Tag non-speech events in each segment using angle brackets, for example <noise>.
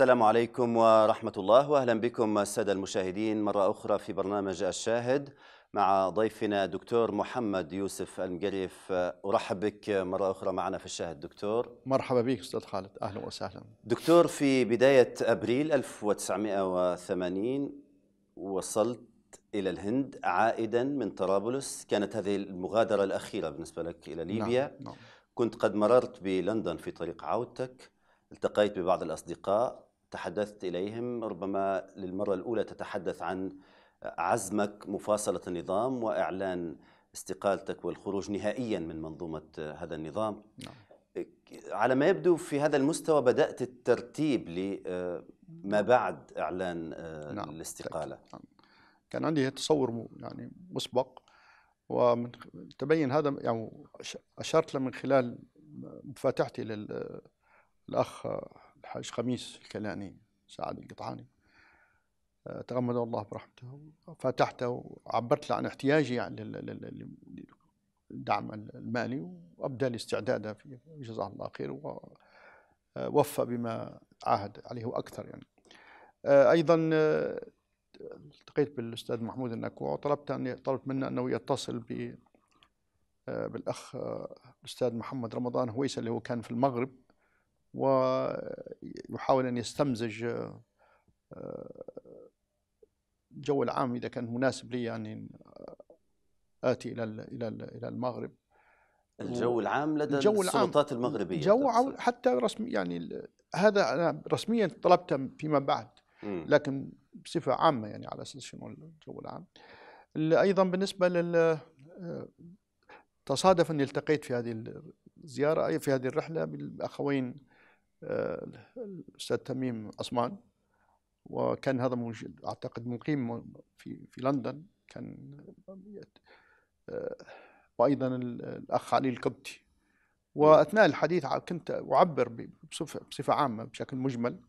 السلام عليكم ورحمة الله وأهلا بكم السادة المشاهدين مرة أخرى في برنامج الشاهد مع ضيفنا دكتور محمد يوسف المقريف أرحب بك مرة أخرى معنا في الشاهد دكتور مرحبا بك أستاذ خالد أهلا وسهلا دكتور في بداية أبريل 1980 وصلت إلى الهند عائدا من طرابلس كانت هذه المغادرة الأخيرة بالنسبة لك إلى نعم، ليبيا نعم. نعم. كنت قد مررت بلندن في طريق عودتك التقيت ببعض الأصدقاء تحدثت إليهم ربما للمرة الأولى تتحدث عن عزمك مفاصلة النظام وإعلان استقالتك والخروج نهائيا من منظومة هذا النظام نعم. على ما يبدو في هذا المستوى بدأت الترتيب لما آه، بعد إعلان آه، نعم. الاستقالة نعم. كان عندي تصور يعني مسبق ومن تبين هذا يعني أشرت له من خلال مفاتحتي للأخ آه، الحاج خميس الكلاني سعد القطعاني آه، تغمده الله برحمته فتحته وعبرت له عن احتياجي يعني للدعم المالي وابدى لي استعداده في جزاه الله خير ووفى آه، بما عاهد عليه واكثر يعني آه، ايضا التقيت بالاستاذ محمود النكوع وطلبت ان طلبت منه انه يتصل ب بالاخ الاستاذ محمد رمضان هويسه اللي هو كان في المغرب ويحاول أن يستمزج الجو آه، العام إذا كان مناسب لي يعني، أن آه، آتي إلى إلى إلى المغرب الجو العام لدى الجو السلطات العام المغربية الجو حتى رسمي يعني هذا أنا رسميا طلبته فيما بعد لكن بصفة عامة يعني على أساس شنو الجو العام أيضا بالنسبة لل آه، تصادف أني التقيت في هذه الزيارة في هذه الرحلة بالأخوين الاستاذ تميم اسمان وكان هذا موجود اعتقد مقيم في في لندن كان وايضا الاخ علي القبطي واثناء الحديث كنت اعبر بصفه عامه بشكل مجمل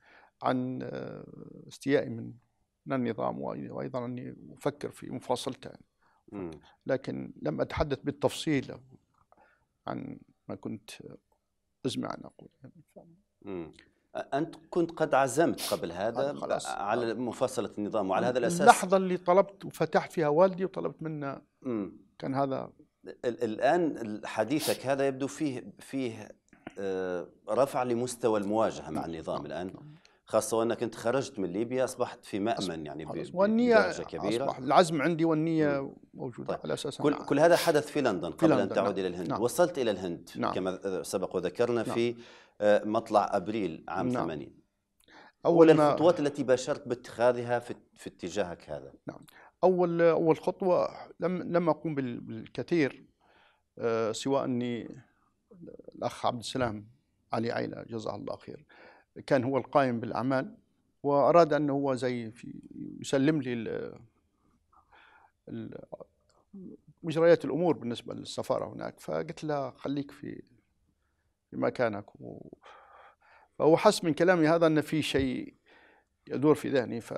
عن استيائي من من النظام وايضا اني افكر في مفاصلته لكن لم اتحدث بالتفصيل عن ما كنت ازمع ان اقول يعني انت كنت قد عزمت قبل هذا خلاص. على آه. مفاصله النظام وعلى هذا الاساس اللحظه اللي طلبت وفتحت فيها والدي وطلبت منه كان هذا الان حديثك هذا يبدو فيه فيه آه، رفع لمستوى المواجهه مع النظام نعم. الان نعم. خاصة وأنك أنت خرجت من ليبيا أصبحت في مأمن يعني بدرجة كبيرة أصبح العزم عندي والنية موجودة طيب. على أساس كل, كل هذا حدث في لندن قبل في أن تعود نعم. إلى الهند نعم. وصلت إلى الهند نعم. كما سبق وذكرنا نعم. في آه، مطلع أبريل عام نعم. 80 أول ما الخطوات التي باشرت باتخاذها في, في اتجاهك هذا نعم أول أول خطوة لم لم أقوم بالكثير آه، سواء أني الأخ عبد السلام علي عيلة جزاه الله خير كان هو القائم بالاعمال واراد انه هو زي في يسلم لي مجريات الامور بالنسبه للسفاره هناك فقلت له خليك في في مكانك فهو حس من كلامي هذا ان في شيء يدور في ذهني ف...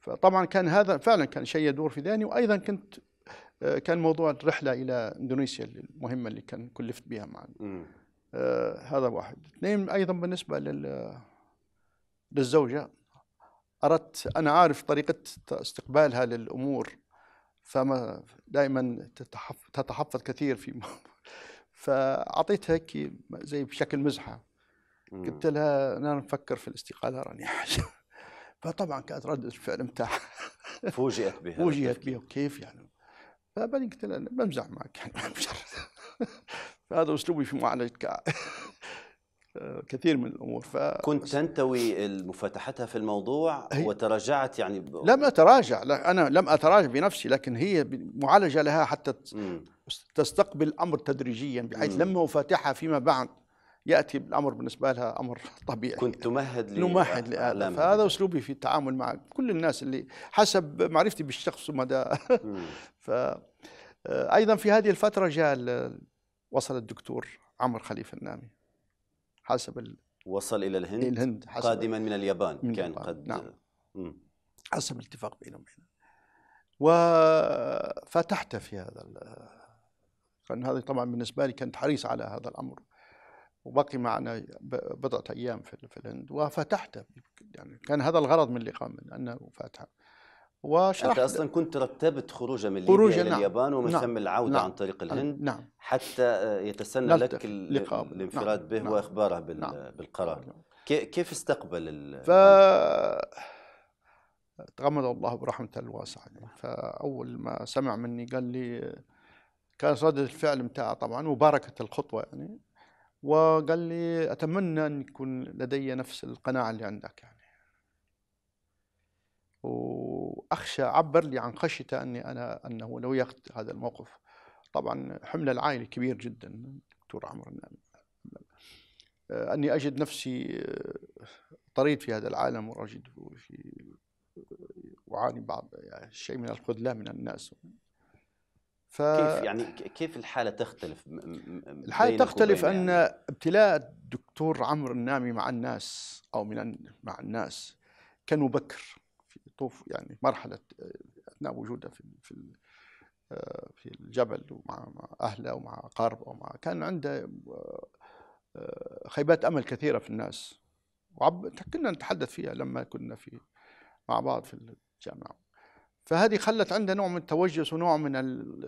فطبعا كان هذا فعلا كان شيء يدور في ذهني وايضا كنت آه، كان موضوع الرحله الى اندونيسيا المهمه اللي كان كلفت بها معنا آه، هذا واحد اثنين أيضا بالنسبة لل آه، للزوجة أردت أنا عارف طريقة استقبالها للأمور فما دائما تتحفظ كثير في <laughs> فأعطيتها هيك زي بشكل مزحة قلت لها أنا نفكر في الاستقالة راني حاجة <laughs> فطبعا كانت ردة الفعل متاعها <laughs> فوجئت بها فوجئت بها وكيف يعني فبعدين قلت لها بمزح معك يعني فهذا اسلوبي في معالجه <laughs> كثير من الامور ف... كنت تنتوي مفاتحتها في الموضوع هي... وتراجعت يعني ب... لم اتراجع لا انا لم اتراجع بنفسي لكن هي معالجه لها حتى ت... تستقبل الامر تدريجيا بحيث مم. لما افاتحها فيما بعد ياتي الامر بالنسبه لها امر <laughs> طبيعي كنت تمهد لي نمهد لأ... فهذا اسلوبي في التعامل مع كل الناس اللي حسب معرفتي بالشخص ومدى <laughs> ف ايضا في هذه الفتره جاء وصل الدكتور عمر خليفه النامي حسب ال... وصل الى الهند الهند حسب قادما من اليابان من كان اليابان. قد نعم. حسب الاتفاق بينهم بيننا وفتحت في هذا كان هذه طبعا بالنسبه لي كنت حريص على هذا الامر وبقي معنا بضعه ايام في الهند وفتحت يعني كان هذا الغرض من اللقاء من انه فاتحه وشرحت انت اصلا كنت رتبت خروجه من خروجه ليبيا نعم. اليابان ومن نعم. ثم العوده نعم. عن طريق نعم، الهند نعم. حتى آه، يتسنى لك نعم، الانفراد نعم. به نعم. واخباره بال... نعم. بالقرار نعم. كيف استقبل ال... ف تغمد الله برحمته الواسعه يعني فاول ما سمع مني قال لي كان ردة الفعل بتاعه طبعا وباركت الخطوه يعني وقال لي اتمنى ان يكون لدي نفس القناعه اللي عندك يعني و أخشى عبر لي عن خشيته أني أنا أنه لو ياخذ هذا الموقف طبعا حمل العائلة كبير جدا دكتور عمر آه، أني أجد نفسي آه، طريد في هذا العالم وأجد في وعاني آه، بعض يعني شيء من الخذلان من الناس ف... كيف يعني كيف الحالة تختلف؟ الحالة تختلف أن يعني؟ ابتلاء الدكتور عمرو النامي مع الناس أو من مع الناس كان مبكر طوف يعني مرحله آه، اثناء وجوده في في آه، في الجبل ومع اهله ومع اقاربه ومع كان عنده آه، خيبات امل كثيره في الناس وعب كنا نتحدث فيها لما كنا في مع بعض في الجامعه فهذه خلت عنده نوع من التوجس ونوع من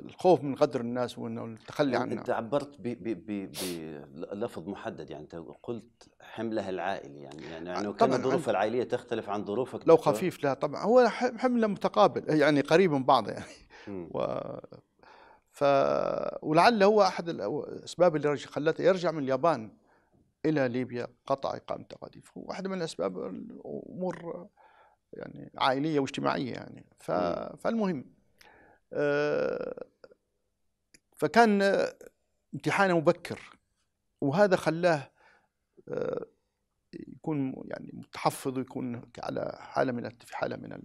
الخوف من غدر الناس وانه التخلي عنه انت عبرت بلفظ محدد يعني انت قلت حمله العائلي يعني يعني, يعني كان الظروف العائليه تختلف عن ظروفك لو خفيف لا طبعا هو حمله متقابل يعني قريب من بعض يعني و ف ولعل هو احد الاسباب اللي خلته يرجع من اليابان الى ليبيا قطع اقامته قديم هو واحده من الاسباب الامور يعني عائليه واجتماعيه يعني فالمهم آه، فكان امتحانه مبكر وهذا خلاه آه، يكون يعني متحفظ ويكون على حاله من في حاله من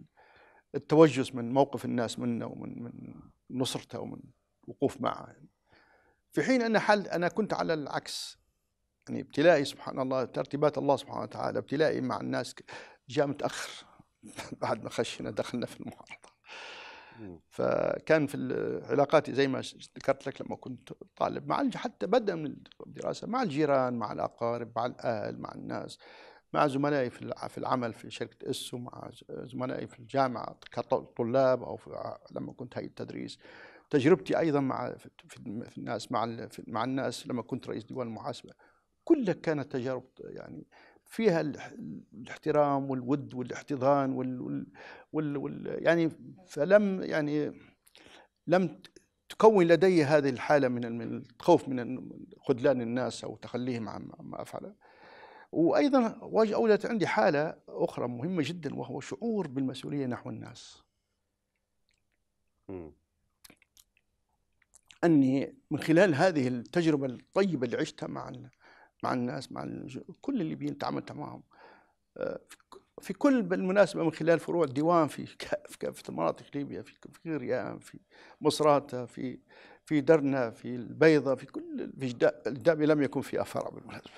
التوجس من موقف الناس منه ومن من نصرته ومن وقوف معه يعني. في حين ان حال انا كنت على العكس يعني ابتلائي سبحان الله ترتيبات الله سبحانه وتعالى ابتلائي مع الناس جاء متاخر <laughs> بعد ما خشينا دخلنا في المعارضة فكان في علاقاتي زي ما ذكرت لك لما كنت طالب مع حتى بدا من الدراسه مع الجيران مع الاقارب مع الاهل مع الناس مع زملائي في العمل في شركه اسو مع زملائي في الجامعه كطلاب او لما كنت هيئه تدريس تجربتي ايضا مع في الناس مع مع الناس لما كنت رئيس ديوان المحاسبه كلها كانت تجارب يعني فيها الاحترام والود والاحتضان وال, وال, وال, وال يعني فلم يعني لم تكون لدي هذه الحالة من الخوف من خذلان الناس أو تخليهم عما أفعله وأيضا أولت عندي حالة أخرى مهمة جدا وهو شعور بالمسؤولية نحو الناس أني من خلال هذه التجربة الطيبة اللي عشتها مع مع الناس مع كل الليبيين تعاملت معهم آه، في كل بالمناسبه من خلال فروع الديوان في <laughs> كافه المناطق ليبيا في غيريان في مصراته في في درنا في البيضه في كل في الدابي لم يكن في فرع بالمناسبه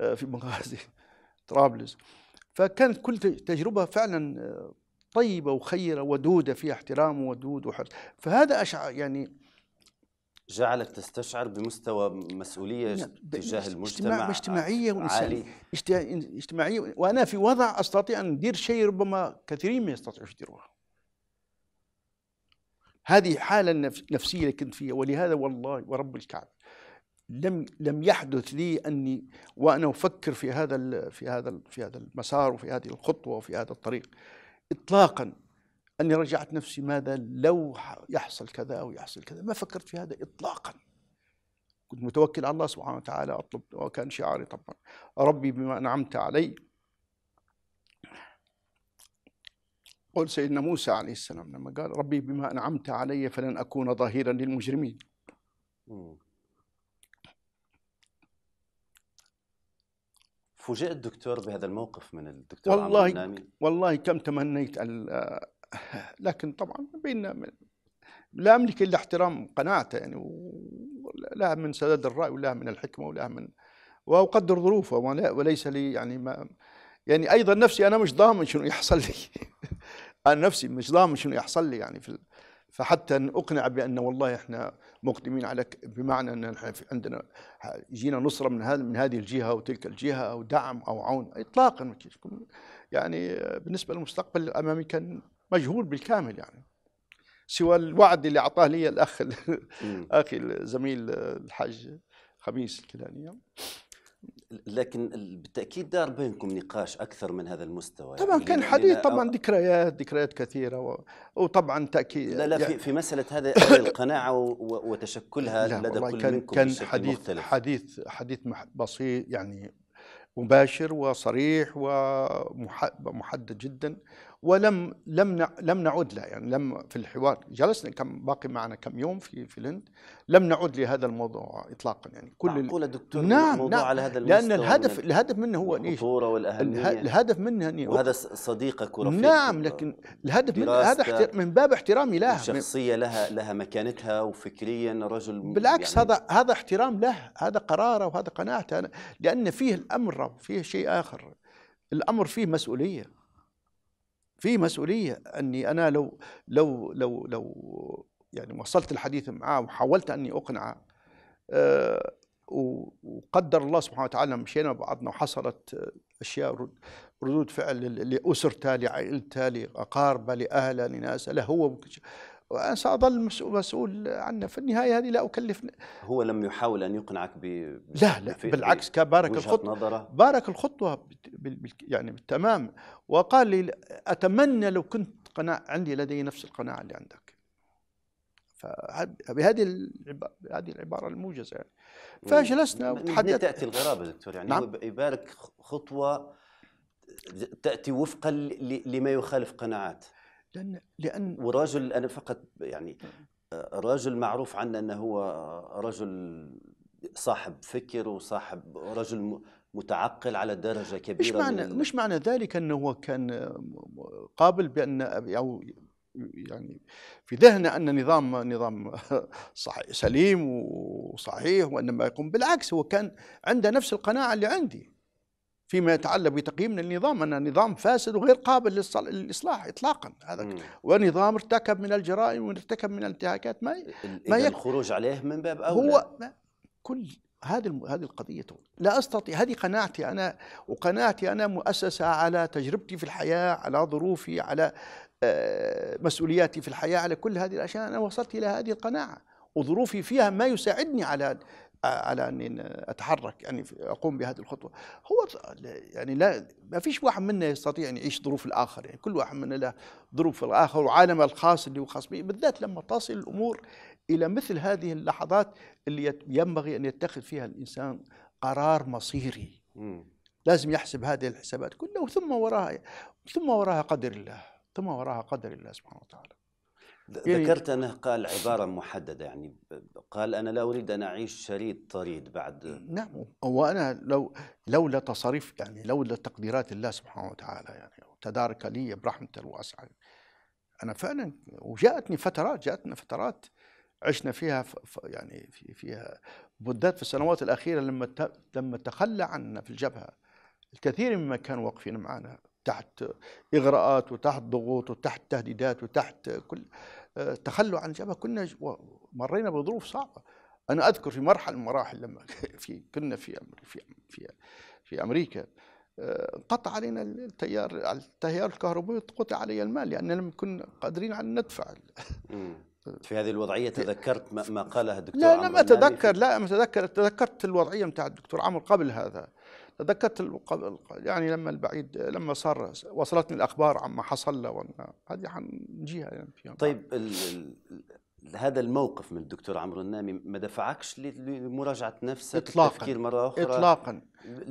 آه، في بنغازي <laughs> طرابلس فكانت كل تجربه فعلا آه، طيبه وخيره ودوده فيها احترام ودود وحرص فهذا اشعر يعني جعلك تستشعر بمستوى مسؤوليه نعم، تجاه المجتمع اجتماعيه عالي اجتماعيه وانا في وضع استطيع ان ادير شيء ربما كثيرين ما يستطيعوا يديروها هذه حاله نفسيه اللي كنت فيها ولهذا والله ورب الكعبه لم لم يحدث لي اني وانا افكر في هذا في هذا في هذا المسار وفي هذه الخطوه وفي هذا الطريق اطلاقا أني رجعت نفسي ماذا لو يحصل كذا أو يحصل كذا ما فكرت في هذا إطلاقا كنت متوكل على الله سبحانه وتعالى أطلب وكان شعاري طبعا ربي بما أنعمت علي قول سيدنا موسى عليه السلام لما قال ربي بما أنعمت علي فلن أكون ظهيرا للمجرمين فوجئت الدكتور بهذا الموقف من الدكتور والله والله كم تمنيت لكن طبعا بين لا املك الا احترام قناعته يعني لا من سداد الراي ولا من الحكمه ولا من واقدر ظروفه وليس لي يعني ما يعني ايضا نفسي انا مش ضامن شنو يحصل لي <laughs> انا نفسي مش ضامن شنو يحصل لي يعني في فحتى أن اقنع بان والله احنا مقدمين على بمعنى ان احنا عندنا يجينا نصره من هذا من هذه الجهه وتلك الجهه او دعم او عون اطلاقا يعني بالنسبه للمستقبل الامامي كان مجهول بالكامل يعني سوى الوعد اللي اعطاه لي الاخ <laughs> اخي الزميل الحاج خميس الكلاني لكن بالتاكيد دار بينكم نقاش اكثر من هذا المستوى طبعا يعني كان حديث طبعا ذكريات ذكريات كثيره و... وطبعا تاكيد لا لا يعني في, في مساله هذا <coughs> القناعه و... وتشكلها لا لدى كل كان منكم كان حديث مختلف. حديث حديث بسيط يعني مباشر وصريح ومحدد جدا ولم لم لم نعد له يعني لم في الحوار جلسنا كم باقي معنا كم يوم في في الهند لم نعد لهذا الموضوع اطلاقا يعني كل معقوله دكتور نعم, نعم. الموضوع نعم على هذا لان الهدف من الهدف منه هو ايش؟ والاهميه الهدف منه يعني وهذا صديقك ورفيقك نعم لكن الهدف من هذا من باب احترامي لها شخصيه لها لها مكانتها وفكريا رجل يعني بالعكس يعني هذا هذا احترام له هذا قراره وهذا قناعته لان فيه الامر فيه شيء اخر الامر فيه مسؤوليه في مسؤوليه اني انا لو لو لو لو يعني وصلت الحديث معاه وحاولت اني اقنعه أه وقدر الله سبحانه وتعالى مشينا بعضنا وحصلت اشياء ردود فعل لاسرته لعائلته لاقاربه لاهله لناسه له هو وسأظل مسؤول عنه في النهاية هذه لا أكلف هو لم يحاول أن يقنعك ب... لا لا بالعكس بارك الخطوة نظرة. بارك الخطوة يعني بالتمام وقال لي أتمنى لو كنت قناع عندي لدي نفس القناعة اللي عندك فبهذه هذه العبارة الموجزة يعني فجلسنا وتحدثت تأتي الغرابة دكتور يعني نعم. هو يبارك خطوة تأتي وفقا لما يخالف قناعات لان لان وراجل انا فقط يعني آه، رجل معروف عنا انه هو رجل صاحب فكر وصاحب رجل متعقل على درجه كبيره مش معنى مش معنى ذلك انه هو كان آه، قابل بان او يعني في ذهنه ان نظام نظام <laughs> سليم وصحيح وانما يقوم بالعكس هو كان عنده نفس القناعه اللي عندي فيما يتعلق بتقييم النظام أن نظام فاسد وغير قابل للإصلاح إطلاقا هذا مم. ونظام ارتكب من الجرائم وارتكب من الانتهاكات ما ما الخروج عليه من باب أولى هو كل هذه هذه القضية لا أستطيع هذه قناعتي أنا وقناعتي أنا مؤسسة على تجربتي في الحياة على ظروفي على آه، مسؤولياتي في الحياة على كل هذه الأشياء أنا وصلت إلى هذه القناعة وظروفي فيها ما يساعدني على على اني اتحرك يعني اقوم بهذه الخطوه هو يعني لا ما فيش واحد منا يستطيع ان يعيش ظروف الاخر يعني كل واحد منا له ظروف الاخر وعالمه الخاص اللي هو خاص به بالذات لما تصل الامور الى مثل هذه اللحظات اللي ينبغي ان يتخذ فيها الانسان قرار مصيري م. لازم يحسب هذه الحسابات كلها ثم وراها ثم وراها قدر الله ثم وراها قدر الله سبحانه وتعالى ذكرت انه قال عباره محدده يعني قال انا لا اريد ان اعيش شريط طريد بعد نعم وانا لو لولا تصاريف يعني لولا تقديرات الله سبحانه وتعالى يعني تدارك لي برحمته الواسعه انا فعلا وجاءتني فترات جاءتنا فترات عشنا فيها يعني فيها بالذات في السنوات الاخيره لما لما تخلى عنا في الجبهه الكثير مما كانوا واقفين معنا تحت إغراءات وتحت ضغوط وتحت تهديدات وتحت كل آه، تخلوا عن الجبهة كنا مرينا بظروف صعبة أنا أذكر في مرحلة من المراحل لما <laughs> في كنا في في في, في أمريكا آه، قطع علينا التيار التيار الكهربائي قطع علي المال لأننا لم كنا قادرين على ندفع <laughs> آه. في هذه الوضعية تذكرت ما قاله الدكتور لا لم أتذكر لا أتذكر تذكرت الوضعية بتاع الدكتور عمرو قبل هذا تذكرت يعني لما البعيد لما صار وصلتني الاخبار عما حصل له هذه حنجيها يعني طيب الـ الـ هذا الموقف من الدكتور عمرو النامي ما دفعكش لمراجعه نفسك إطلاقا التفكير مره اخرى اطلاقا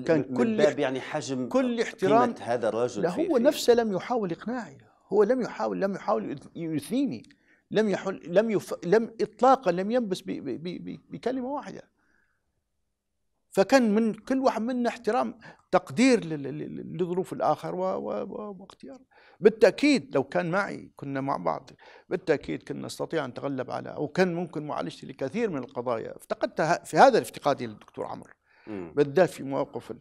كان كل باب يعني حجم كل احترام هذا الرجل لا هو نفسه لم يحاول اقناعي هو لم يحاول لم يحاول يثنيني لم يحل لم يف لم اطلاقا لم ينبس ب ب ب بكلمه واحده فكان من كل واحد منا احترام تقدير لظروف الآخر واختيار بالتأكيد لو كان معي كنا مع بعض بالتأكيد كنا نستطيع أن نتغلب على أو كان ممكن معالجتي لكثير من القضايا افتقدتها في هذا الافتقادي للدكتور عمرو بالذات في مواقف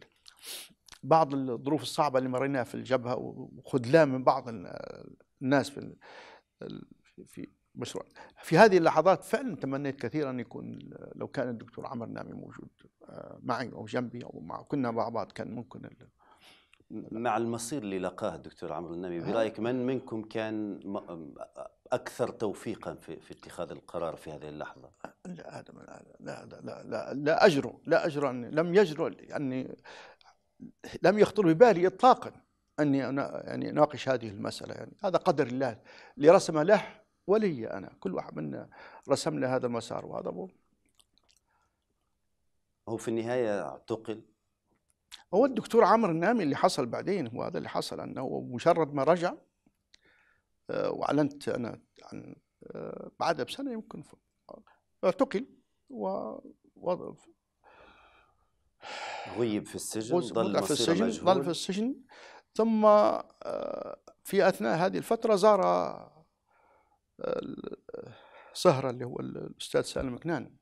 بعض الظروف الصعبة اللي مريناها في الجبهة وخذلان من بعض الناس في في مشروع في هذه اللحظات فعلا تمنيت كثيرا أن يكون لو كان الدكتور عمر نامي موجود آه، معي أو جنبي أو مع كنا مع بعض كان ممكن مع المصير اللي لقاه الدكتور عمر النامي نعم. برايك من منكم كان اكثر توفيقا في, في اتخاذ القرار في هذه اللحظه؟ لا لا لا لا لا, لا, لا اجرؤ لا اجرؤ لم يجرؤ اني لم يخطر ببالي اطلاقا اني أنا يعني اناقش هذه المساله يعني هذا قدر الله اللي رسمه له ولي انا كل واحد منا رسم له هذا المسار وهذا هو هو في النهايه اعتقل هو الدكتور عمرو النامي اللي حصل بعدين هو هذا اللي حصل انه مجرد ما رجع آه، واعلنت انا عن آه، بعدها بسنه يمكن اعتقل و غيب في السجن ضل في السجن ضل في السجن ثم آه، في اثناء هذه الفتره زار سهره اللي هو الاستاذ سالم كنان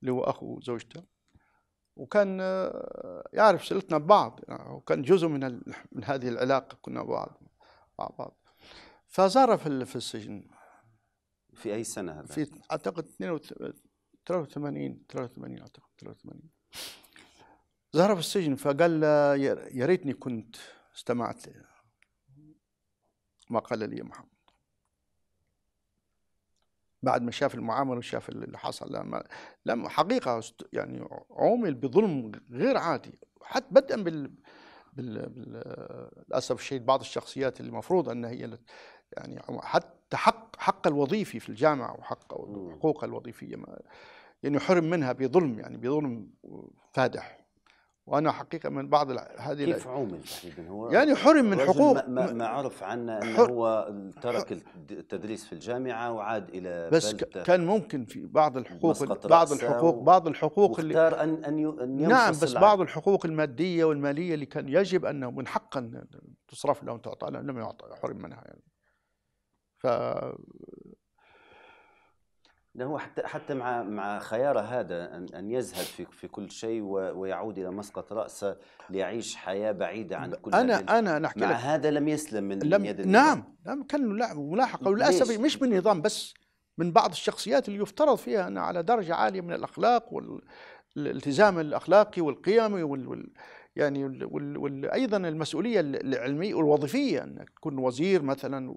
اللي هو اخو زوجته وكان آه، يعرف سلتنا ببعض يعني وكان جزء من من هذه العلاقه كنا بعض مع بعض فزار في السجن في اي سنه هذا؟ في اعتقد 83 83 اعتقد 83 زار في السجن فقال يا ريتني كنت استمعت ما قال لي محمد بعد ما شاف المعامله وشاف اللي حصل لما لم حقيقه يعني عومل بظلم غير عادي حتى بدءا بال بال للاسف الشديد بعض الشخصيات اللي المفروض ان هي يعني حتى حق حق الوظيفي في الجامعه وحق حقوق الوظيفيه يعني حرم منها بظلم يعني بظلم فادح وانا حقيقه من بعض هذه كيف هو يعني حرم من حقوق ما, ما عرف عنا انه هو ترك التدريس في الجامعه وعاد الى بس كان ممكن في بعض الحقوق بعض الحقوق بعض الحقوق اللي اختار ان ان نعم بس العام. بعض الحقوق الماديه والماليه اللي كان يجب انه من حقا تصرف لهم تعطى لم يعطى حرم منها يعني ف لا هو حتى حتى مع مع خياره هذا ان ان يزهد في في كل شيء ويعود الى مسقط راسه ليعيش حياه بعيده عن كل انا انا نحكي مع لك هذا لم يسلم من لم يد نعم نعم كان ملاحقه وللاسف مش من نظام بس من بعض الشخصيات اللي يفترض فيها انها على درجه عاليه من الاخلاق والالتزام الاخلاقي والقيمي وال, يعني وايضا وال ايضا المسؤوليه العلميه والوظيفيه انك تكون وزير مثلا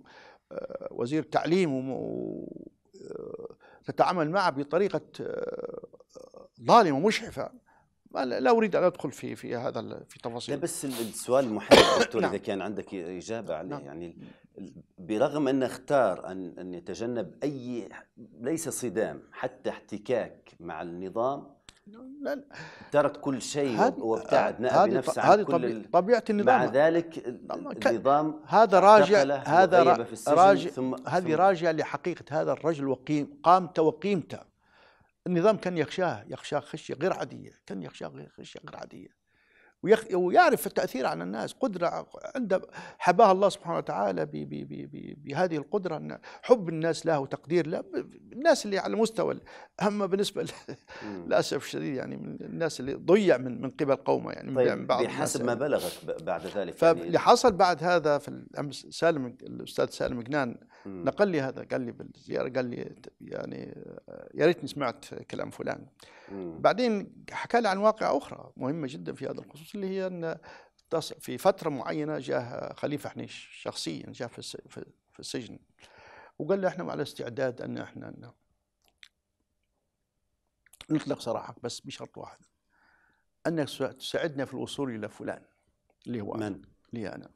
آه، وزير تعليم تتعامل معه بطريقة آه، ظالمة مشحفه لا أريد أن أدخل في في هذا في تفاصيل لا بس السؤال المحير دكتور نعم. إذا كان عندك إجابة عليه نعم. يعني برغم أنه اختار أن أن يتجنب أي ليس صدام حتى احتكاك مع النظام ترك كل شيء وابتعد نأى بنفسه عن كل طبيعه النظام مع ذلك نعم، النظام هذا راجع هذا راجع هذه راجع لحقيقه هذا الرجل وقيم قامته وقيمته النظام كان يخشاه يخشاه خشيه غير عاديه كان يخشاه خشيه غير عاديه ويعرف التأثير على الناس قدرة عند حباها الله سبحانه وتعالى بهذه القدرة حب الناس له وتقدير له الناس اللي على مستوى أما بالنسبة للأسف الشديد يعني من الناس اللي ضيع من من قبل قومه يعني طيب من بعض بحسب ما يعني. بلغت بعد ذلك فاللي يعني حصل بعد هذا في الأمس سالم الأستاذ سالم جنان نقل لي هذا قال لي بالزياره قال لي يعني آه، يا ريتني سمعت كلام فلان مم. بعدين حكى لي عن واقعه اخرى مهمه جدا في هذا الخصوص اللي هي ان في فتره معينه جاء خليفه حنيش شخصيا جاء في في السجن وقال لي احنا على استعداد ان احنا نطلق سراحك بس بشرط واحد انك تساعدنا في الوصول الى فلان اللي هو من؟ اللي انا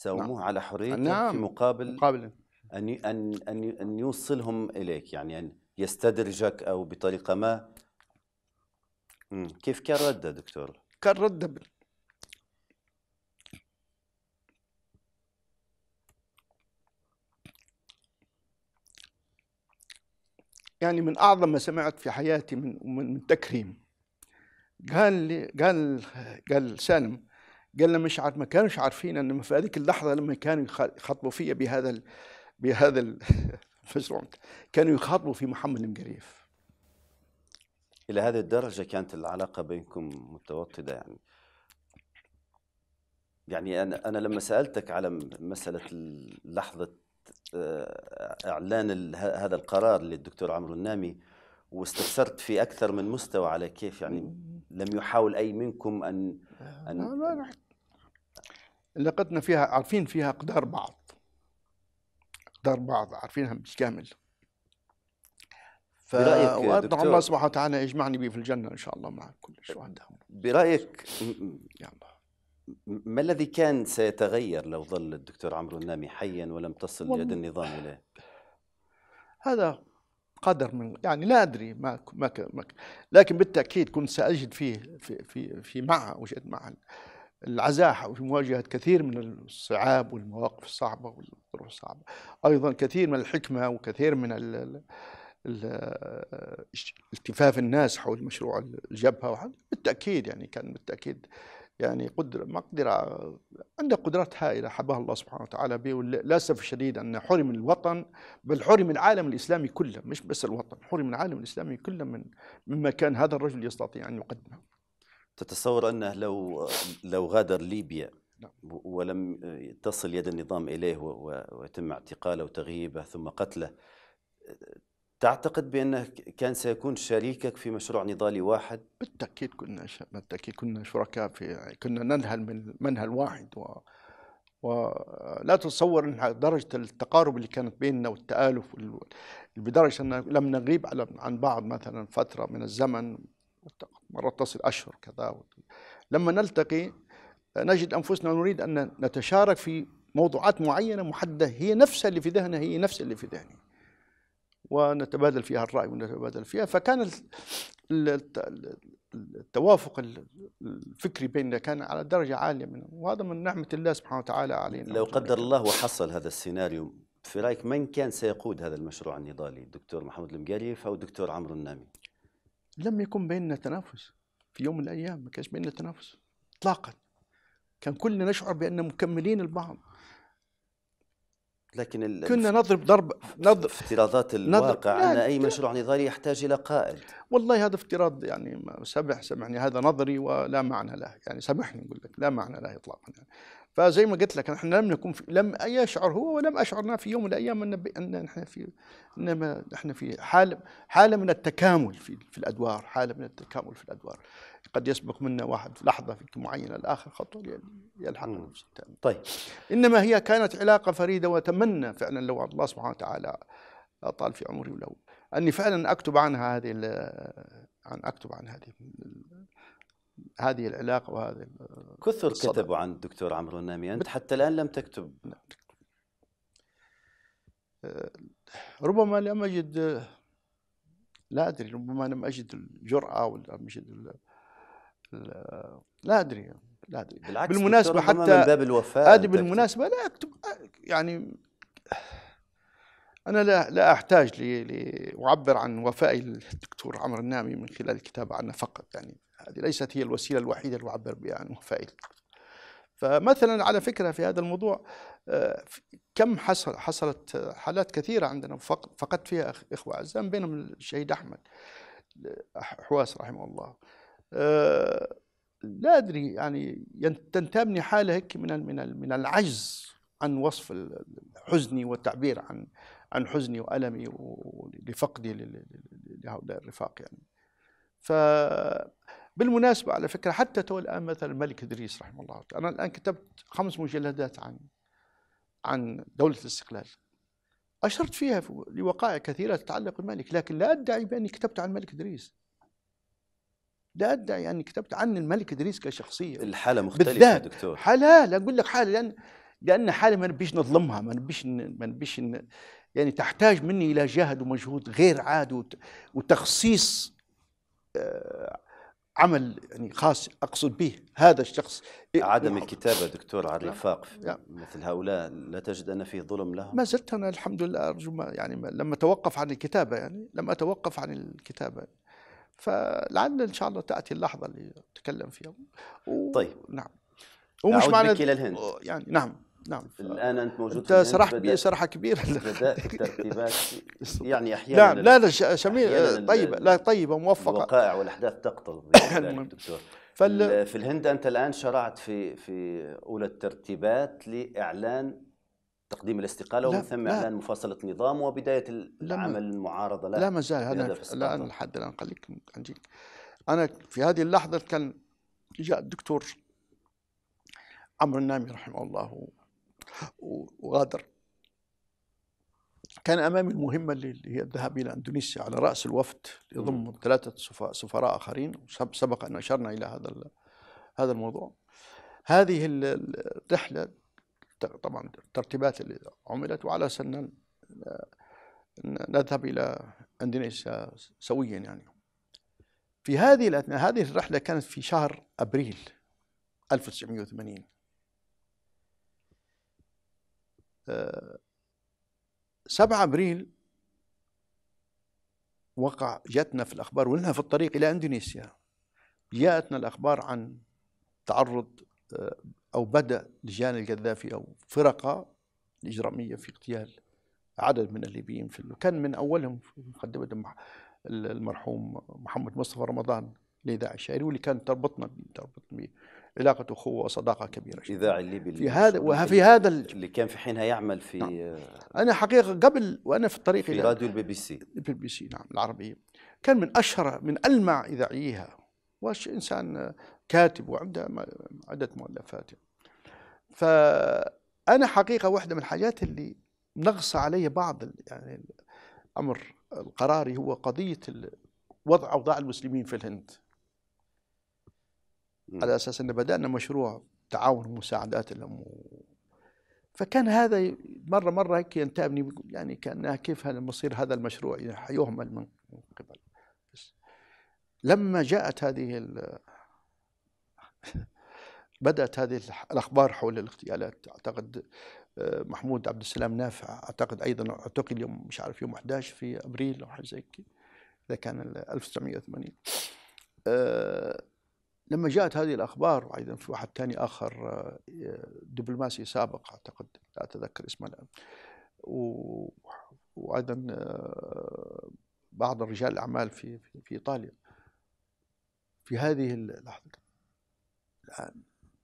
تساوموه نعم. على حريتهم نعم. في مقابل مقابل أن أن أن أن يوصلهم إليك يعني أن يستدرجك أو بطريقة ما مم. كيف كان رده دكتور؟ كان رده بال... يعني من أعظم ما سمعت في حياتي من, من تكريم قال لي قال قال سالم قال لنا مش عارف ما كانوش عارفين ان في هذيك اللحظه لما كانوا يخاطبوا فيا بهذا الـ بهذا المشروع <laughs> كانوا يخاطبوا في محمد المقريف الى هذه الدرجه كانت العلاقه بينكم متوطده يعني يعني انا انا لما سالتك على مساله لحظه آه، اعلان هذا القرار للدكتور عمرو النامي واستفسرت في اكثر من مستوى على كيف يعني لم يحاول اي منكم ان لقطنا فيها عارفين فيها أقدار بعض أقدار بعض عارفينها بالكامل برأيك الله سبحانه وتعالى يجمعني به في الجنة إن شاء الله مع كل شهداء برأيك يا الله ما الذي كان سيتغير لو ظل الدكتور عمرو النامي حيا ولم تصل يد النظام إليه هذا قدر من يعني لا ادري ما ما, ما لكن بالتاكيد كنت ساجد فيه في في في مع وجد مع العزاحه وفي مواجهه كثير من الصعاب والمواقف الصعبه والظروف الصعبه ايضا كثير من الحكمه وكثير من ال التفاف الناس حول مشروع الجبهه بالتاكيد يعني كان بالتاكيد يعني قدرة مقدرة عنده قدرات هائلة حبها الله سبحانه وتعالى به للأسف الشديد أن حرم الوطن بل حرم العالم الإسلامي كله مش بس الوطن حرم العالم الإسلامي كله من مما كان هذا الرجل يستطيع أن يقدمه تتصور أنه لو لو غادر ليبيا نعم. ولم تصل يد النظام إليه ويتم اعتقاله وتغييبه ثم قتله تعتقد بأنه كان سيكون شريكك في مشروع نضالي واحد؟ بالتأكيد كنا ش... بالتأكيد كنا شركاء في كنا ننهل من منهل واحد و... ولا تتصور ان درجه التقارب اللي كانت بيننا والتالف بدرجه ان لم نغيب عن بعض مثلا فتره من الزمن مرات تصل اشهر كذا لما نلتقي نجد انفسنا نريد ان نتشارك في موضوعات معينه محدده هي نفسها اللي في ذهنها هي نفس اللي في ذهني ونتبادل فيها الرأي ونتبادل فيها فكان التوافق الفكري بيننا كان على درجة عالية منه وهذا من نعمة الله سبحانه وتعالى علينا لو قدر الله وحصل هذا السيناريو في رأيك من كان سيقود هذا المشروع النضالي الدكتور محمود المقاليف أو الدكتور عمرو النامي لم يكن بيننا تنافس في يوم من الأيام ما كانش بيننا تنافس إطلاقا كان كلنا نشعر بأننا مكملين البعض لكن ال... كنا نضرب ضرب نضرب افتراضات الواقع نضرب. ان يعني اي مشروع نضالي يحتاج الى قائد والله هذا افتراض يعني سامح سامحني هذا نظري ولا معنى له يعني سامحني اقول لك لا معنى له اطلاقا يعني فزي ما قلت لك احنا لم نكن في لم يشعر هو ولم اشعرنا في يوم من الايام ان ان نحن في انما نحن في حاله حاله من التكامل في في الادوار حاله من التكامل في الادوار قد يسبق منا واحد في لحظة في معينة الآخر خطوة يلحق نفسه طيب إنما هي كانت علاقة فريدة وأتمنى فعلا لو الله سبحانه وتعالى اطال في عمري ولو أني فعلا أكتب عنها هذه عن أكتب عن هذه هذه العلاقة وهذه كثر كتبوا عن الدكتور عمرو النامي أنت حتى الآن لم تكتب نعم. أه، ربما لم أجد لا أدري ربما لم أجد الجرأة ولا لم أجد لا ادري لا ادري بالعكس بالمناسبه حتى من باب الوفاء هذه بالمناسبه لا اكتب يعني انا لا لا احتاج لاعبر عن وفائي للدكتور عمرو النامي من خلال الكتابه عنه فقط يعني هذه ليست هي الوسيله الوحيده اللي اعبر بها عن وفائي فمثلا على فكره في هذا الموضوع آه، كم حصل حصلت حالات كثيره عندنا فقدت فيها اخوه اعزاء بينهم الشهيد احمد حواس رحمه الله آه، لا ادري يعني تنتابني حاله هيك من من من العجز عن وصف حزني والتعبير عن عن حزني والمي لفقدي لهؤلاء الرفاق يعني ف بالمناسبة على فكرة حتى تو الآن مثلا الملك إدريس رحمه الله أنا الآن كتبت خمس مجلدات عن عن دولة الاستقلال أشرت فيها لوقائع كثيرة تتعلق بالملك لكن لا أدعي بأني كتبت عن الملك إدريس لا ادعي اني يعني كتبت عن الملك ادريس كشخصيه الحاله مختلفه بالذات دكتور حاله لا اقول لك حاله لان لان حاله ما نبيش نظلمها ما نبيش ما نبيش يعني تحتاج مني الى جهد ومجهود غير عادي وتخصيص آه، عمل يعني خاص اقصد به هذا الشخص عدم الكتابه دكتور على نعم. الرفاق نعم. مثل هؤلاء لا تجد ان فيه ظلم لهم ما زلت انا الحمد لله ارجو يعني لما اتوقف عن الكتابه يعني لم اتوقف عن الكتابه فلعل ان شاء الله تاتي اللحظه اللي نتكلم فيها و... طيب نعم ومش معنى يعني نعم نعم الان انت موجود انت سرحت بي سرحه كبيره <laughs> <laughs> يعني احيانا نعم لا لا شميل آه، طيبه لا طيبه موفقه الوقائع والاحداث تقتضي <laughs> دكتور فال... في الهند انت الان شرعت في في اولى الترتيبات لاعلان تقديم الاستقالة ومن ثم إعلان مفاصلة النظام وبداية العمل المعارضة لا, لا مجال هذا الآن لحد الآن خليك أنجيك أنا في هذه اللحظة كان جاء الدكتور عمرو النامي رحمه الله وغادر كان امامي المهمه اللي هي الذهاب الى اندونيسيا على راس الوفد يضم ثلاثه سفراء اخرين سبق ان اشرنا الى هذا هذا الموضوع هذه الرحله طبعا الترتيبات اللي عملت وعلى اساس نذهب الى اندونيسيا سويا يعني في هذه الاثناء هذه الرحله كانت في شهر ابريل 1980 7 آه، ابريل وقع جاتنا في الاخبار ولنا في الطريق الى اندونيسيا جاءتنا الاخبار عن تعرض آه، أو بدأ لجان القذافي أو فرقة الإجرامية في اغتيال عدد من الليبيين في كان من أولهم مقدمة المرحوم محمد مصطفى رمضان الإذاعي الشعري واللي كانت تربطنا بيه تربطنا علاقة أخوة وصداقة كبيرة الإذاعي الليبي في هذا وفي هذا اللي كان في حينها يعمل في نعم. أنا حقيقة قبل وأنا في الطريق في راديو البي بي سي البي بي سي نعم العربية كان من أشهر من ألمع إذاعيها انسان كاتب وعنده عدة مؤلفات فأنا حقيقة واحدة من الحاجات اللي نغص علي بعض يعني الأمر القراري هو قضية وضع أوضاع المسلمين في الهند م. على أساس أن بدأنا مشروع تعاون ومساعدات لهم فكان هذا مرة مرة هيك ينتابني يعني كأنها كيف مصير هذا المشروع حيهمل من قبل لما جاءت هذه <laughs> بدأت هذه الأخبار حول الاغتيالات أعتقد آه، محمود عبد السلام نافع أعتقد أيضا اعتقل يوم مش عارف يوم 11 في أبريل أو حاجة زي إذا كان 1980 آه، لما جاءت هذه الأخبار وأيضا في واحد ثاني آخر آه، دبلوماسي سابق أعتقد لا أتذكر اسمه الآن وأيضا بعض رجال الأعمال في في إيطاليا في هذه اللحظة الآن